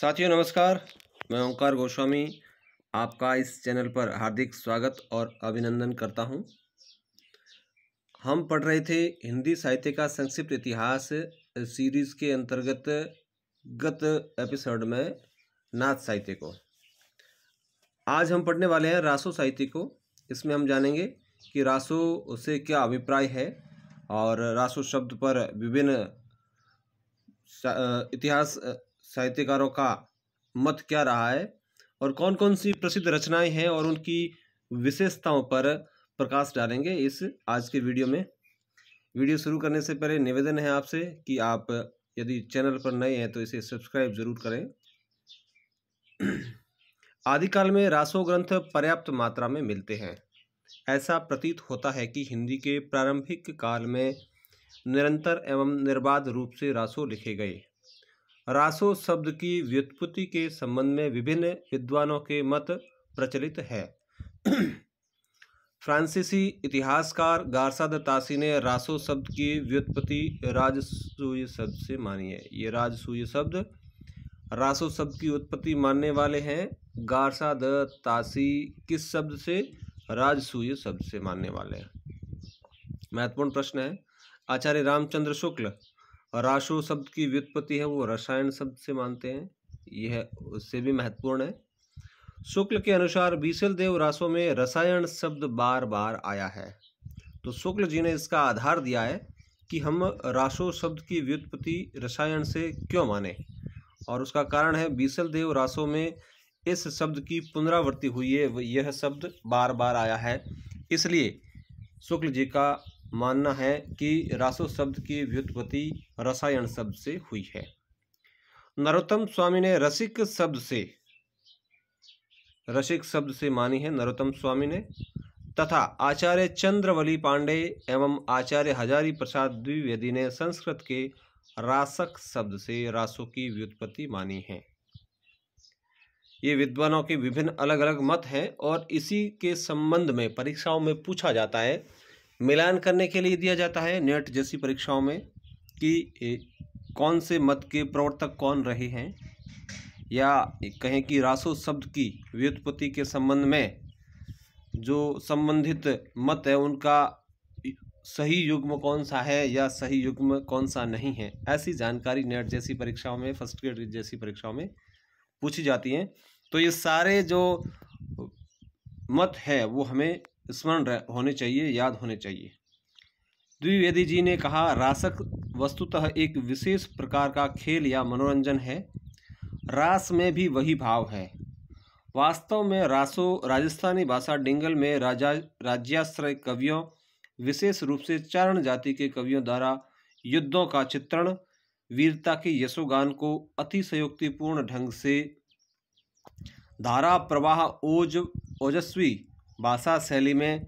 साथियों नमस्कार मैं ओंकार गोस्वामी आपका इस चैनल पर हार्दिक स्वागत और अभिनंदन करता हूं। हम पढ़ रहे थे हिंदी साहित्य का संक्षिप्त इतिहास सीरीज के अंतर्गत गत एपिसोड में नाथ साहित्य को आज हम पढ़ने वाले हैं रासो साहित्य को इसमें हम जानेंगे कि रासो से क्या अभिप्राय है और रासो शब्द पर विभिन्न इतिहास साहित्यकारों का मत क्या रहा है और कौन कौन सी प्रसिद्ध रचनाएं हैं और उनकी विशेषताओं पर प्रकाश डालेंगे इस आज के वीडियो में वीडियो शुरू करने से पहले निवेदन है आपसे कि आप यदि चैनल पर नए हैं तो इसे सब्सक्राइब जरूर करें आदिकाल में रासो ग्रंथ पर्याप्त मात्रा में मिलते हैं ऐसा प्रतीत होता है कि हिंदी के प्रारंभिक काल में निरंतर एवं निर्बाध रूप से रासो लिखे गए रासो शब्द की व्युत्पत्ति के संबंध में विभिन्न विद्वानों के मत प्रचलित है फ्रांसीसी इतिहासकार गारसा दत्तासी ने रासो शब्द की व्युत्पत्ति राजसूय शब्द से मानी है ये राजसूय शब्द रासो शब्द की उत्पत्ति मानने वाले हैं गारसा दत्तासी किस शब्द से राजसूय शब्द से मानने वाले हैं महत्वपूर्ण प्रश्न है आचार्य रामचंद्र शुक्ल राशो शब्द की व्युत्पत्ति है वो रसायन शब्द से मानते हैं यह उससे भी महत्वपूर्ण है शुक्ल के अनुसार बीसल देव राशो में रसायन शब्द बार बार आया है तो शुक्ल जी ने इसका आधार दिया है कि हम रासो शब्द की व्युत्पत्ति रसायन से क्यों माने और उसका कारण है बीसल देव राशो में इस शब्द की पुनरावृत्ति हुई है यह शब्द बार बार आया है इसलिए शुक्ल जी का मानना है कि रासो शब्द की व्युत्पत्ति रसायन शब्द से हुई है नरोत्तम स्वामी ने रसिक शब्द से रसिक शब्द से मानी है नरोत्तम स्वामी ने तथा आचार्य चंद्रवली पांडे एवं आचार्य हजारी प्रसाद द्विवेदी ने संस्कृत के रासक शब्द से रासो की व्युत्पत्ति मानी है ये विद्वानों के विभिन्न अलग अलग मत हैं और इसी के संबंध में परीक्षाओं में पूछा जाता है मिलान करने के लिए दिया जाता है नेट जैसी परीक्षाओं में कि कौन से मत के प्रवर्तक कौन रहे हैं या कहें कि रासो शब्द की व्युत्पत्ति के संबंध में जो संबंधित मत है उनका सही युग्म कौन सा है या सही युग्म कौन सा नहीं है ऐसी जानकारी नेट जैसी परीक्षाओं में फर्स्ट ग्रेड जैसी परीक्षाओं में पूछी जाती हैं तो ये सारे जो मत है वो हमें स्मरण होने चाहिए याद होने चाहिए द्विवेदी जी ने कहा रासक वस्तुतः एक विशेष प्रकार का खेल या मनोरंजन है रास में भी वही भाव है वास्तव में रासो राजस्थानी भाषा डिंगल में राजा राज्याश्रय कवियों विशेष रूप से चरण जाति के कवियों द्वारा युद्धों का चित्रण वीरता के यशोगान को अतिशयोक्तिपूर्ण ढंग से धारा प्रवाह ओज ओजस्वी भाषा शैली में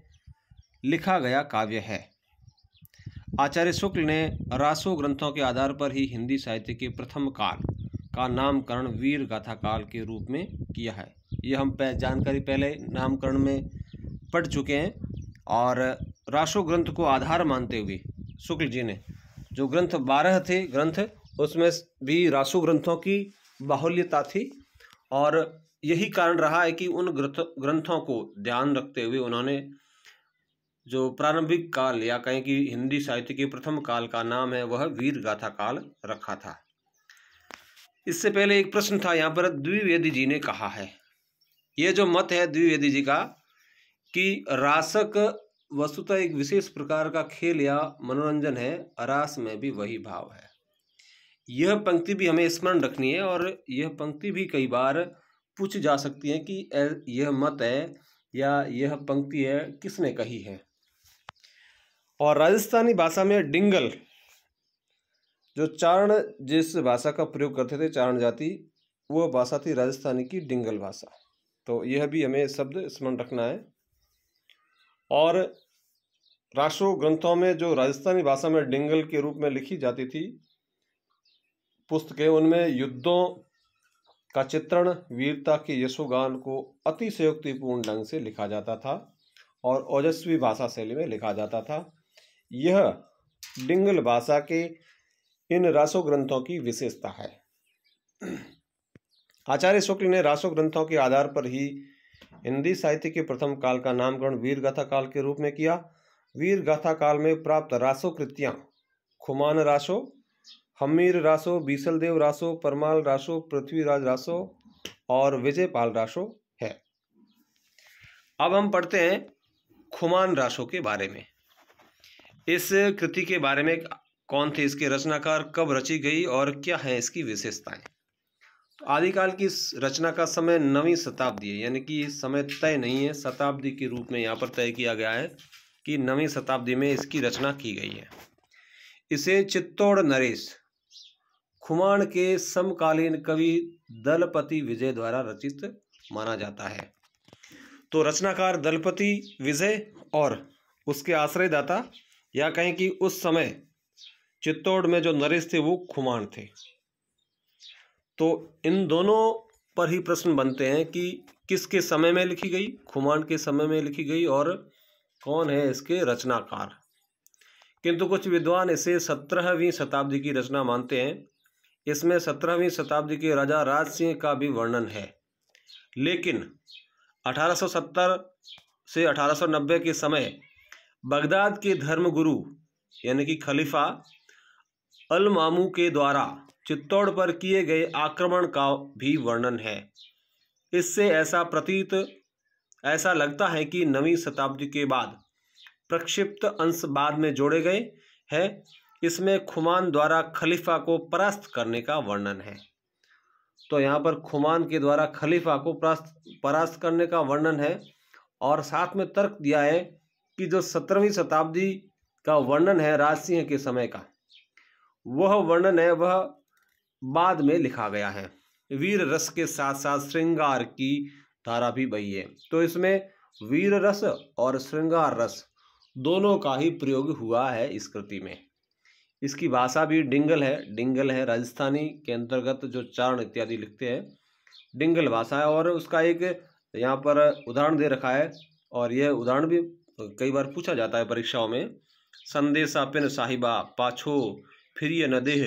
लिखा गया काव्य है आचार्य शुक्ल ने रासो ग्रंथों के आधार पर ही हिंदी साहित्य के प्रथम काल का नामकरण वीर गाथा काल के रूप में किया है ये हम पह, जानकारी पहले नामकरण में पढ़ चुके हैं और रासो ग्रंथ को आधार मानते हुए शुक्ल जी ने जो ग्रंथ बारह थे ग्रंथ उसमें भी रासो ग्रंथों की बाहुल्यता थी और यही कारण रहा है कि उन ग्रंथों को ध्यान रखते हुए उन्होंने जो प्रारंभिक काल या कहें कि हिंदी साहित्य के प्रथम काल का नाम है वह वीर गाथा काल रखा था इससे पहले एक प्रश्न था यहाँ पर द्विवेदी जी ने कहा है ये जो मत है द्विवेदी जी का कि रासक वस्तुतः एक विशेष प्रकार का खेल या मनोरंजन है अरास में भी वही भाव है यह पंक्ति भी हमें स्मरण रखनी है और यह पंक्ति भी कई बार पूछी जा सकती है कि यह मत है या यह पंक्ति है किसने कही है और राजस्थानी भाषा में डिंगल जो चारण जिस भाषा का प्रयोग करते थे चारण जाति वह भाषा थी राजस्थानी की डिंगल भाषा तो यह भी हमें शब्द स्मरण रखना है और राष्ट्र ग्रंथों में जो राजस्थानी भाषा में डिंगल के रूप में लिखी जाती थी पुस्तकें उनमें युद्धों का चित्रण वीरता के यशोगान को अतिशयोक्तिपूर्ण ढंग से लिखा जाता था और ओजस्वी भाषा शैली में लिखा जाता था यह डिंगल भाषा के इन रासो ग्रंथों की विशेषता है आचार्य शुक्ल ने रासो ग्रंथों के आधार पर ही हिंदी साहित्य के प्रथम काल का नामकरण वीर गाथा काल के रूप में किया वीर गाथा काल में प्राप्त रासो कृतियां खुमान रासो हमीर रासो बीसलदेव रासो परमाल रासो पृथ्वीराज रासो और विजयपाल रासो है अब हम पढ़ते हैं खुमान रासो के बारे में इस कृति के बारे में कौन थे इसके रचनाकार कब रची गई और क्या है इसकी विशेषताएं तो आदिकाल की रचना का समय नवी शताब्दी है यानी कि समय तय नहीं है शताब्दी के रूप में यहाँ पर तय किया गया है कि नवी शताब्दी में इसकी रचना की गई है इसे चित्तौड़ नरेश खुमान के समकालीन कवि दलपति विजय द्वारा रचित माना जाता है तो रचनाकार दलपति विजय और उसके आश्रयदाता या कहें कि उस समय चित्तौड़ में जो नरेश थे वो खुमान थे तो इन दोनों पर ही प्रश्न बनते हैं कि किसके समय में लिखी गई खुमान के समय में लिखी गई और कौन है इसके रचनाकार किंतु कुछ विद्वान इसे सत्रहवीं शताब्दी की रचना मानते हैं इसमें सत्रहवीं शताब्दी के राजा राज सिंह का भी वर्णन है लेकिन 1870 से 1890 के समय बगदाद के धर्मगुरु यानी कि खलीफा अल मामू के द्वारा चित्तौड़ पर किए गए आक्रमण का भी वर्णन है इससे ऐसा प्रतीत ऐसा लगता है कि नवी शताब्दी के बाद प्रक्षिप्त अंश बाद में जोड़े गए हैं इसमें खुमान द्वारा खलीफा को परास्त करने का वर्णन है तो यहाँ पर खुमान के द्वारा खलीफा को परास्त परास्त करने का वर्णन है और साथ में तर्क दिया है कि जो सत्रहवीं शताब्दी का वर्णन है राजसिंह के समय का वह वर्णन है वह बाद में लिखा गया है वीर रस के साथ साथ श्रृंगार की धारा भी बही है तो इसमें वीर रस और श्रृंगार रस दोनों का ही प्रयोग हुआ है इस कृति में इसकी भाषा भी डिंगल है डिंगल है राजस्थानी के अंतर्गत जो चारण इत्यादि लिखते हैं डिंगल भाषा है और उसका एक यहाँ पर उदाहरण दे रखा है और यह उदाहरण भी कई बार पूछा जाता है परीक्षाओं में संदेशा पिन साहिबा पाछो फिरिय नदेह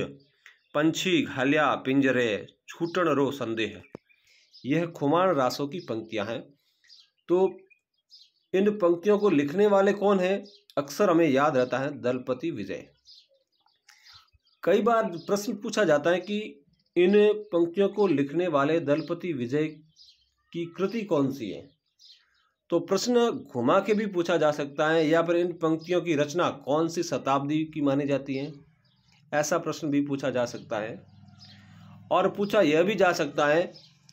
पंछी घालिया पिंजरे छूटन रो संदेह यह खुमान रासों की पंक्तियाँ हैं तो इन पंक्तियों को लिखने वाले कौन हैं अक्सर हमें याद रहता है दलपति विजय कई बार प्रश्न पूछा जाता है कि इन पंक्तियों को लिखने वाले दलपति विजय की कृति कौन सी है तो प्रश्न घुमा के भी पूछा जा सकता है या फिर इन पंक्तियों की रचना कौन सी शताब्दी की मानी जाती है ऐसा प्रश्न भी पूछा जा सकता है और पूछा यह भी जा सकता है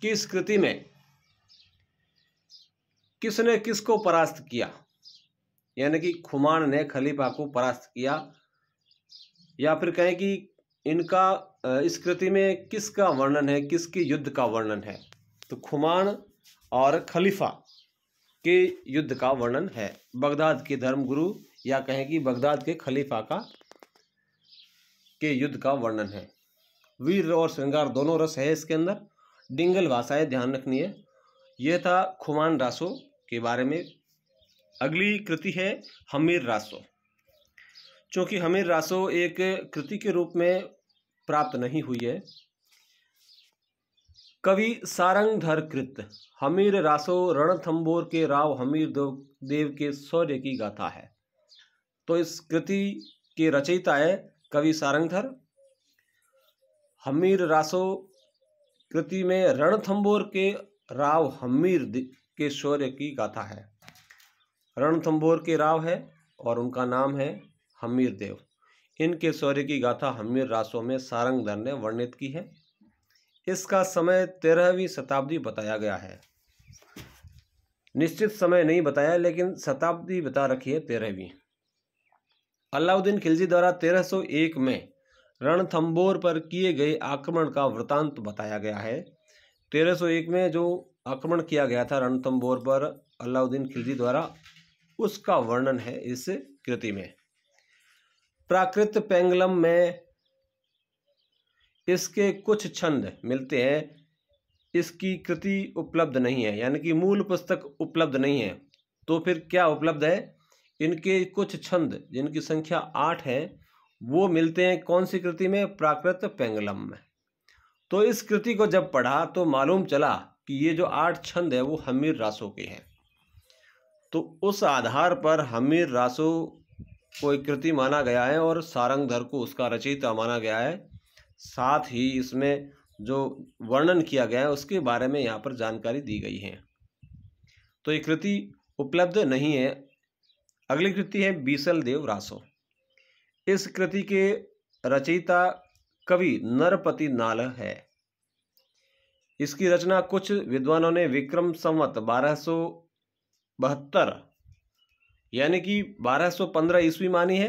कि इस कृति में किसने किसको परास्त किया यानी कि खुमान ने खलीफा को परास्त किया या फिर कहें कि इनका इस कृति में किसका वर्णन है किसके युद्ध का वर्णन है तो खुमान और खलीफा के युद्ध का वर्णन है बगदाद के धर्मगुरु या कहें कि बगदाद के खलीफा का के युद्ध का वर्णन है वीर और श्रृंगार दोनों रस है इसके अंदर डिंगल भाषाएं ध्यान रखनी है यह था खुमान रासो के बारे में अगली कृति है हमीर रासो चूँकि हमें रासो एक कृति के रूप में प्राप्त नहीं हुई है कवि सारंगधर कृत हमीर रासो रणथंबोर के राव हमीर देव के शौर्य की गाथा है तो इस कृति के रचयिता है कवि सारंगधर हमीर रासो कृति में रणथंबोर के राव हमीर के शौर्य की गाथा है रणथंबोर के राव है और उनका नाम है हमीर देव इनके शौर्य की गाथा हमीर रासों में सारंगधर ने वर्णित की है इसका समय तेरहवीं शताब्दी बताया गया है निश्चित समय नहीं बताया लेकिन शताब्दी बता रखी है तेरहवीं अलाउद्दीन खिलजी द्वारा 1301 में रणथंबोर पर किए गए आक्रमण का वृतांत बताया गया है 1301 में जो आक्रमण किया गया था रणथंबोर पर अलाउद्दीन खिलजी द्वारा उसका वर्णन है इस कृति में प्राकृत पेंगलम में इसके कुछ छंद मिलते हैं इसकी कृति उपलब्ध नहीं है यानी कि मूल पुस्तक उपलब्ध नहीं है तो फिर क्या उपलब्ध है इनके कुछ छंद जिनकी संख्या आठ है वो मिलते हैं कौन सी कृति में प्राकृत पेंगलम में तो इस कृति को जब पढ़ा तो मालूम चला कि ये जो आठ छंद है वो हमीर रासो के हैं तो उस आधार पर हमीर रासो कोई कृति माना गया है और सारंगधर को उसका रचयिता माना गया है साथ ही इसमें जो वर्णन किया गया है उसके बारे में यहाँ पर जानकारी दी गई है तो ये कृति उपलब्ध नहीं है अगली कृति है बीसल देव रासो इस कृति के रचयिता कवि नरपति नाल है इसकी रचना कुछ विद्वानों ने विक्रम संवत बारह बहत्तर यानी कि 1215 ईस्वी मानी है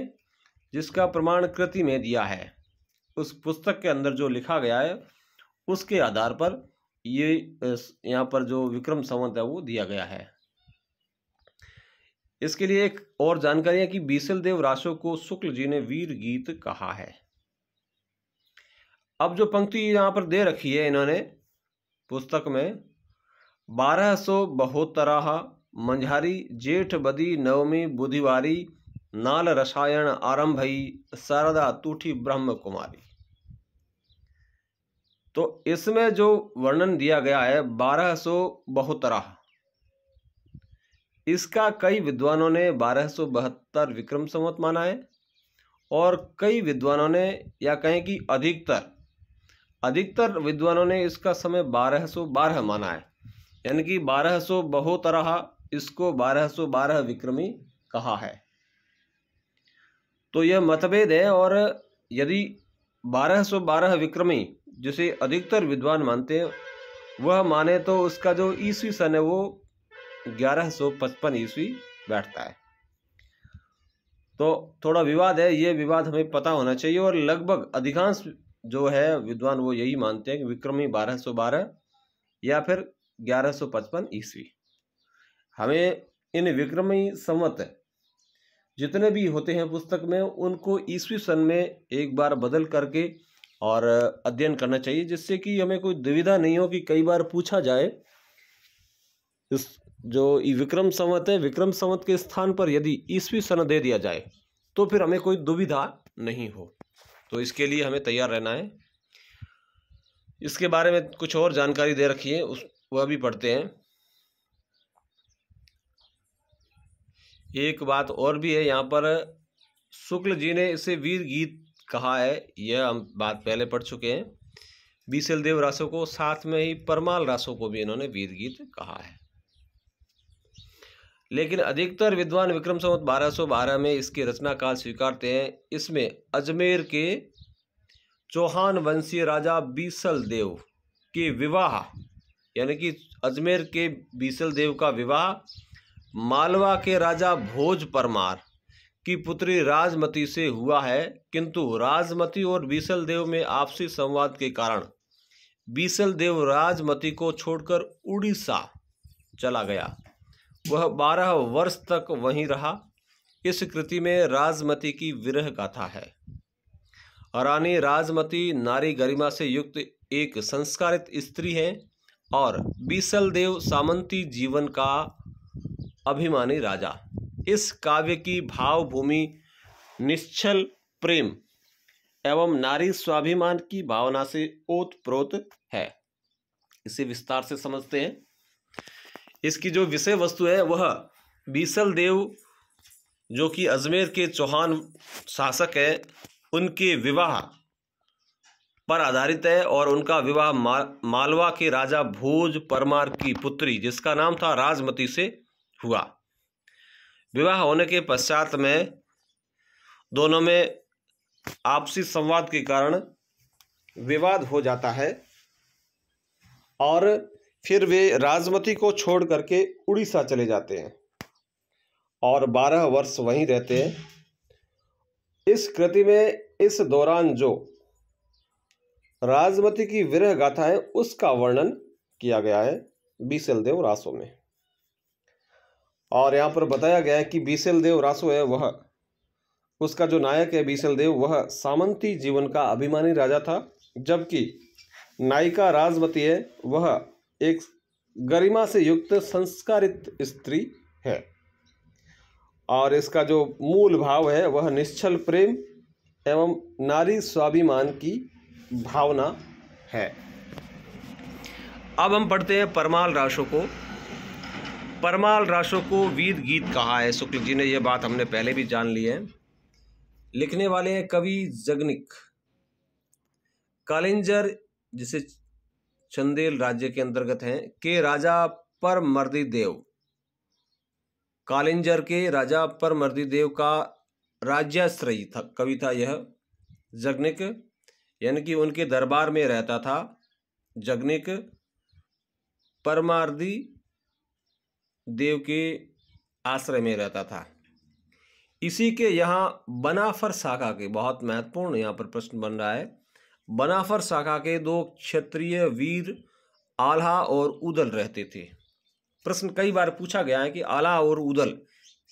जिसका प्रमाण कृति में दिया है उस पुस्तक के अंदर जो लिखा गया है उसके आधार पर ये यहाँ पर जो विक्रम संवत है वो दिया गया है इसके लिए एक और जानकारी है कि बीसल देव राशो को शुक्ल जी ने वीर गीत कहा है अब जो पंक्ति यहाँ पर दे रखी है इन्होंने पुस्तक में बारह सौ बहोतराहा मंझारी जेठ बदी नवमी बुधिवारी नाल रसायन आरंभई शारदा तूठी ब्रह्म कुमारी तो इसमें जो वर्णन दिया गया है बारह सौ बहुतरा इसका कई विद्वानों ने बारह सौ बहत्तर विक्रम संवत माना है और कई विद्वानों ने या कहें कि अधिकतर अधिकतर विद्वानों ने इसका समय बारह सौ बारह माना है यानी कि बारह सौ बहुतरा इसको 1212 विक्रमी कहा है तो यह मतभेद है और यदि 1212 विक्रमी जिसे अधिकतर विद्वान मानते हैं वह माने तो उसका जो ईस्वी सन है वो 1155 ईस्वी बैठता है तो थोड़ा विवाद है ये विवाद हमें पता होना चाहिए और लगभग अधिकांश जो है विद्वान वो यही मानते हैं कि विक्रमी 1212 या फिर 1155 ईस्वी हमें इन विक्रमी संवत जितने भी होते हैं पुस्तक में उनको ईस्वी सन में एक बार बदल करके और अध्ययन करना चाहिए जिससे कि हमें कोई दुविधा नहीं हो कि कई बार पूछा जाए इस जो विक्रम संवत है विक्रम संवत के स्थान पर यदि ईस्वी सन दे दिया जाए तो फिर हमें कोई दुविधा नहीं हो तो इसके लिए हमें तैयार रहना है इसके बारे में कुछ और जानकारी दे रखी है उस वह भी पढ़ते हैं एक बात और भी है यहाँ पर शुक्ल जी ने इसे वीर गीत कहा है यह हम बात पहले पढ़ चुके हैं बीसल देव रासों को साथ में ही परमाल रासों को भी इन्होंने वीर गीत कहा है लेकिन अधिकतर विद्वान विक्रम संवत 1212 में इसके रचना काल स्वीकारते हैं इसमें अजमेर के चौहान वंशीय राजा बीसल देव के विवाह यानी कि अजमेर के बीसल देव का विवाह मालवा के राजा भोज परमार की पुत्री राजमती से हुआ है किंतु राजमती और बीसल देव में आपसी संवाद के कारण बीसल देव राजमती को छोड़कर उड़ीसा चला गया वह बारह वर्ष तक वहीं रहा इस कृति में राजमती की विरह गाथा है रानी राजमती नारी गरिमा से युक्त एक संस्कारित स्त्री है और बीसल देव सामंती जीवन का अभिमानी राजा इस काव्य की भावभूमि निश्चल प्रेम एवं नारी स्वाभिमान की भावना से ओतप्रोत है इसे विस्तार से समझते हैं इसकी जो विषय वस्तु है वह बीसल देव जो कि अजमेर के चौहान शासक है उनके विवाह पर आधारित है और उनका विवाह मालवा के राजा भोज परमार की पुत्री जिसका नाम था राजमती से हुआ विवाह होने के पश्चात में दोनों में आपसी संवाद के कारण विवाद हो जाता है और फिर वे राजमती को छोड़ करके उड़ीसा चले जाते हैं और बारह वर्ष वहीं रहते हैं इस कृति में इस दौरान जो राजमती की विरह गाथा है उसका वर्णन किया गया है बीसलदेव रासों में और यहाँ पर बताया गया है कि बीसल देव रासो है वह उसका जो नायक है बीसल देव वह सामंती जीवन का अभिमानी राजा था जबकि नायिका राजवती है वह एक गरिमा से युक्त संस्कारित स्त्री है और इसका जो मूल भाव है वह निश्चल प्रेम एवं नारी स्वाभिमान की भावना है अब हम पढ़ते हैं परमाल राशों को परमाल राशो को वीर गीत कहा है शुक्ल जी ने यह बात हमने पहले भी जान ली है लिखने वाले हैं कवि जगनिक कालिंजर जिसे चंदेल राज्य के अंतर्गत हैं के राजा परमर्दी देव कालिंजर के राजा मर्दी देव का राज्याश्रयी था कवि था यह जगनिक यानी कि उनके दरबार में रहता था जगनिक परमार्दी देव के आश्रय में रहता था इसी के यहाँ बनाफर शाखा के बहुत महत्वपूर्ण यहाँ पर प्रश्न बन रहा है बनाफर शाखा के दो क्षेत्रीय वीर आल्हा और उदल रहते थे प्रश्न कई बार पूछा गया है कि आला और उदल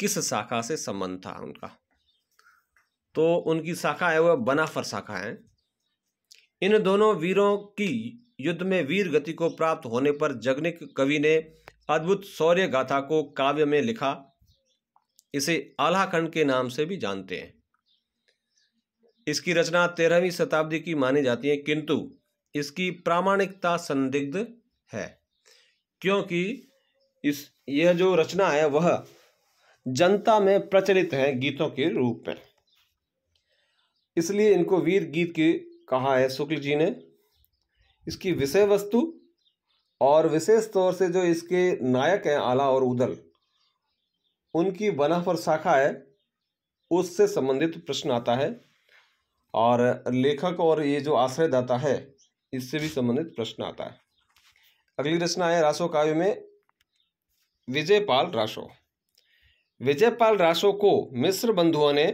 किस शाखा से संबंध था उनका तो उनकी शाखा है वह बनाफर शाखा है इन दोनों वीरों की युद्ध में वीर गति को प्राप्त होने पर जगनिक कवि ने अद्भुत शौर्य गाथा को काव्य में लिखा इसे आलाखंड के नाम से भी जानते हैं इसकी रचना तेरहवीं शताब्दी की मानी जाती है किंतु इसकी प्रामाणिकता संदिग्ध है क्योंकि इस यह जो रचना है वह जनता में प्रचलित है गीतों के रूप में इसलिए इनको वीर गीत की कहा है शुक्ल जी ने इसकी विषय वस्तु और विशेष तौर से जो इसके नायक हैं आला और उदल उनकी बना पर शाखा है उससे संबंधित प्रश्न आता है और लेखक और ये जो आश्रयदाता है इससे भी संबंधित प्रश्न आता है अगली रचना है रासो काव्य में विजयपाल राशो विजयपाल राशो को मिस्र बंधुओं ने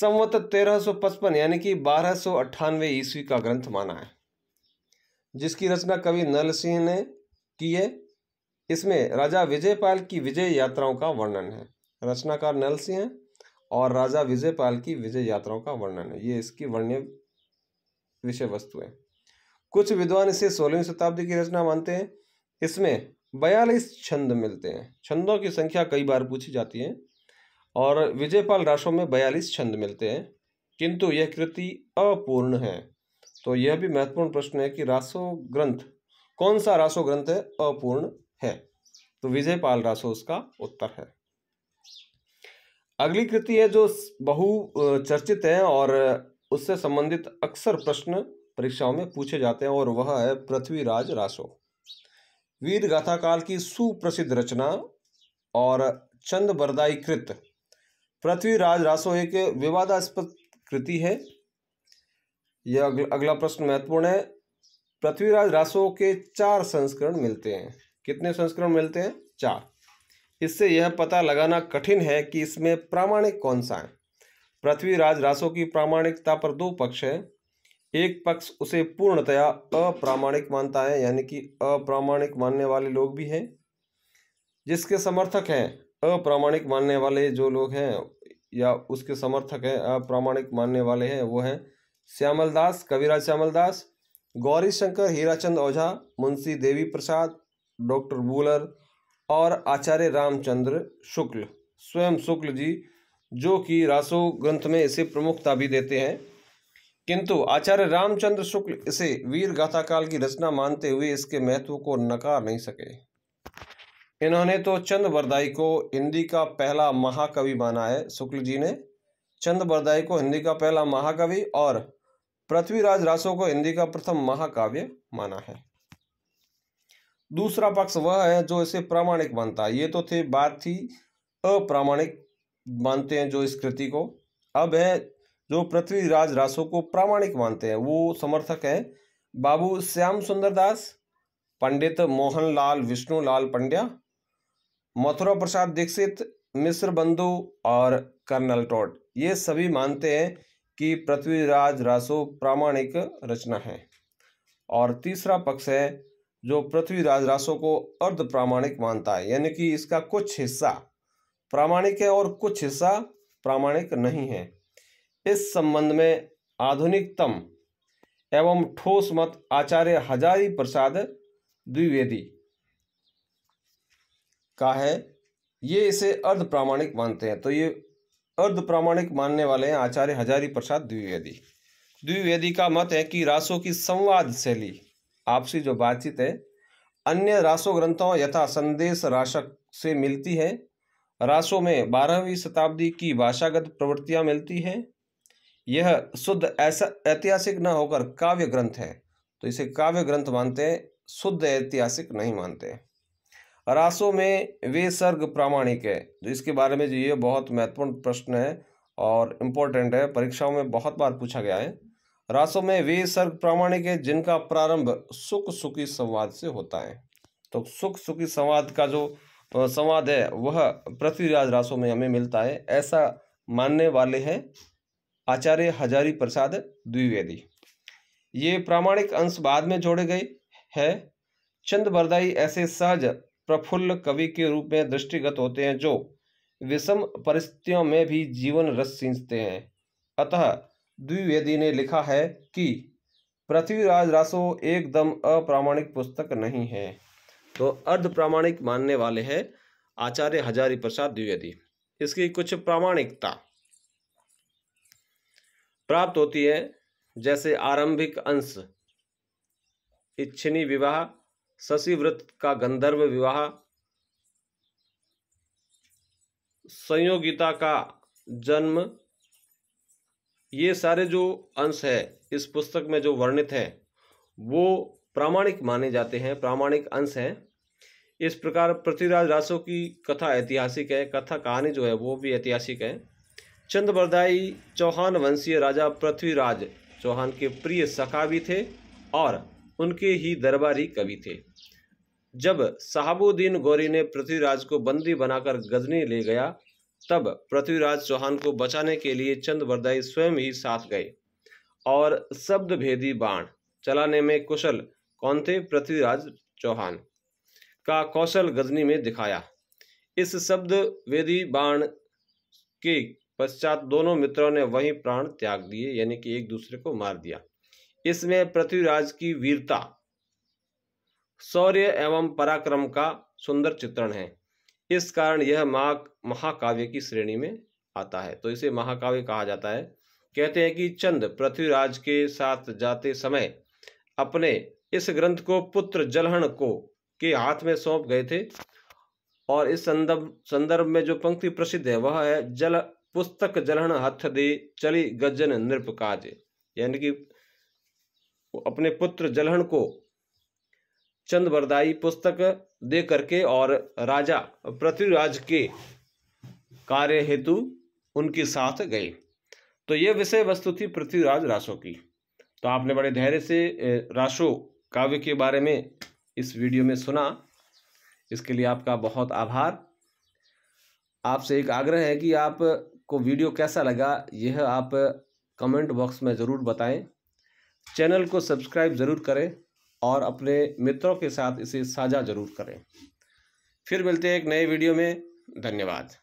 संवत तेरह सौ पचपन यानी कि बारह सौ अट्ठानवे ईस्वी का ग्रंथ माना है जिसकी रचना कवि नल सिंह ने की है इसमें राजा विजयपाल की विजय यात्राओं का वर्णन है रचनाकार नल सिंह और राजा विजयपाल की विजय यात्राओं का वर्णन है ये इसकी वर्ण्य विषय वस्तु है कुछ विद्वान इसे सोलहवीं शताब्दी की रचना मानते हैं इसमें बयालीस छंद मिलते हैं छंदों की संख्या कई बार पूछी जाती है और विजयपाल राशों में बयालीस छंद मिलते हैं किंतु यह कृति अपूर्ण है तो यह भी महत्वपूर्ण प्रश्न है कि रासो ग्रंथ कौन सा रासो ग्रंथ है अपूर्ण है तो विजयपाल रासो उसका उत्तर है अगली कृति है जो बहु चर्चित है और उससे संबंधित अक्सर प्रश्न परीक्षाओं में पूछे जाते हैं और वह है पृथ्वीराज रासो वीर गाथा काल की सुप्रसिद्ध रचना और चंद बरदाई कृत पृथ्वीराज रासो एक विवादास्पद कृति है यह अगला प्रश्न महत्वपूर्ण है पृथ्वीराज रासो के चार संस्करण मिलते हैं कितने संस्करण मिलते हैं चार इससे यह पता लगाना कठिन है कि इसमें प्रामाणिक कौन सा है पृथ्वीराज रासो की प्रामाणिकता पर दो पक्ष है एक पक्ष उसे पूर्णतया अप्रामाणिक मानता है यानी कि अप्रामाणिक मानने वाले लोग भी हैं जिसके समर्थक हैं अप्रामाणिक मानने वाले जो लोग हैं या उसके समर्थक हैं अप्रामाणिक मानने वाले हैं वो हैं श्यामल दास कविराज श्यामल दास गौरी शंकर हीराचंद ओझा मुंशी देवी प्रसाद डॉक्टर बूलर और आचार्य रामचंद्र शुक्ल स्वयं शुक्ल जी जो कि रासो ग्रंथ में इसे प्रमुखता भी देते हैं किंतु आचार्य रामचंद्र शुक्ल इसे वीर गाथा काल की रचना मानते हुए इसके महत्व को नकार नहीं सके इन्होंने तो चंद वरदाई को हिंदी का पहला महाकवि माना है शुक्ल जी ने चंद बरदाई को हिंदी का पहला महाकवि और पृथ्वीराज रासो को हिंदी का प्रथम महाकाव्य माना है दूसरा पक्ष वह है जो इसे प्रामाणिक मानता है ये तो थे बात थी अप्रामाणिक मानते हैं जो इस कृति को अब है जो पृथ्वीराज रासो को प्रामाणिक मानते हैं वो समर्थक है बाबू श्याम सुंदर दास पंडित मोहनलाल विष्णुलाल पंड्या मथुरा प्रसाद दीक्षित मिश्र बंधु और कर्नल टोड ये सभी मानते हैं कि पृथ्वीराज रासो प्रामाणिक रचना है और तीसरा पक्ष है जो पृथ्वीराज रासो को अर्ध प्रामाणिक मानता है यानी कि इसका कुछ हिस्सा प्रामाणिक है और कुछ हिस्सा प्रामाणिक नहीं है इस संबंध में आधुनिकतम एवं ठोस मत आचार्य हजारी प्रसाद द्विवेदी का है ये इसे अर्ध प्रामाणिक मानते हैं तो ये अर्ध प्रामाणिक मानने वाले हैं आचार्य हजारी प्रसाद द्विवेदी द्विवेदी का मत है कि रासों की संवाद शैली आपसी जो बातचीत है अन्य रासो ग्रंथों यथा संदेश राशक से मिलती है रासों में बारहवीं शताब्दी की भाषागत प्रवृत्तियां मिलती हैं यह शुद्ध ऐसा ऐतिहासिक न होकर काव्य ग्रंथ है तो इसे काव्य ग्रंथ मानते हैं शुद्ध ऐतिहासिक नहीं मानते हैं रासों में वे सर्ग प्रामाणिक है तो इसके बारे में जो ये बहुत महत्वपूर्ण प्रश्न है और इम्पोर्टेंट है परीक्षाओं में बहुत बार पूछा गया है रासों में वे सर्ग प्रामाणिक है जिनका प्रारंभ सुख सुखी संवाद से होता है तो सुख सुखी संवाद का जो संवाद है वह पृथ्वीराज रासों में हमें मिलता है ऐसा मानने वाले हैं आचार्य हजारी प्रसाद द्विवेदी ये प्रामाणिक अंश बाद में जोड़े गए है चंद बरदाई ऐसे सहज प्रफुल्ल कवि के रूप में दृष्टिगत होते हैं जो विषम परिस्थितियों में भी जीवन रस सींचते हैं अतः द्विवेदी ने लिखा है कि पृथ्वीराज रासो एकदम अप्रामाणिक पुस्तक नहीं है तो अर्ध प्रामाणिक मानने वाले हैं आचार्य हजारी प्रसाद द्विवेदी इसकी कुछ प्रामाणिकता प्राप्त होती है जैसे आरंभिक अंश इच्छिनी विवाह शशिव्रत का गंधर्व विवाह संयोगिता का जन्म ये सारे जो अंश है इस पुस्तक में जो वर्णित हैं वो प्रामाणिक माने जाते हैं प्रामाणिक अंश हैं इस प्रकार पृथ्वीराज रासो की कथा ऐतिहासिक है कथा कहानी जो है वो भी ऐतिहासिक है चंद्रवरदाई चौहान वंशीय राजा पृथ्वीराज चौहान के प्रिय सखा भी थे और उनके ही दरबारी कवि थे जब साहबुद्दीन गौरी ने पृथ्वीराज को बंदी बनाकर गजनी ले गया तब पृथ्वीराज चौहान को बचाने के लिए वरदाई स्वयं ही साथ गए और शब्द भेदी बाण चलाने में कुशल कौन थे पृथ्वीराज चौहान का कौशल गजनी में दिखाया इस शब्द वेदी बाण के पश्चात दोनों मित्रों ने वहीं प्राण त्याग दिए यानी कि एक दूसरे को मार दिया इसमें पृथ्वीराज की वीरता शौर्य एवं पराक्रम का सुंदर चित्रण है इस कारण यह महा महाकाव्य की श्रेणी में आता है तो इसे महाकाव्य कहा जाता है कहते हैं कि चंद पृथ्वीराज के साथ जाते समय अपने इस ग्रंथ को पुत्र जलहण को के हाथ में सौंप गए थे और इस संदर्भ संदर्भ में जो पंक्ति प्रसिद्ध है वह है जल पुस्तक जलहण हथ दे चली गजन नृप काज यानी कि अपने पुत्र जलहण को चंद बरदाई पुस्तक दे करके और राजा पृथ्वीराज के कार्य हेतु उनके साथ गए तो यह विषय वस्तु थी पृथ्वीराज राशो की तो आपने बड़े धैर्य से राशो काव्य के बारे में इस वीडियो में सुना इसके लिए आपका बहुत आभार आपसे एक आग्रह है कि आप को वीडियो कैसा लगा यह आप कमेंट बॉक्स में ज़रूर बताएं चैनल को सब्सक्राइब ज़रूर करें और अपने मित्रों के साथ इसे साझा ज़रूर करें फिर मिलते हैं एक नए वीडियो में धन्यवाद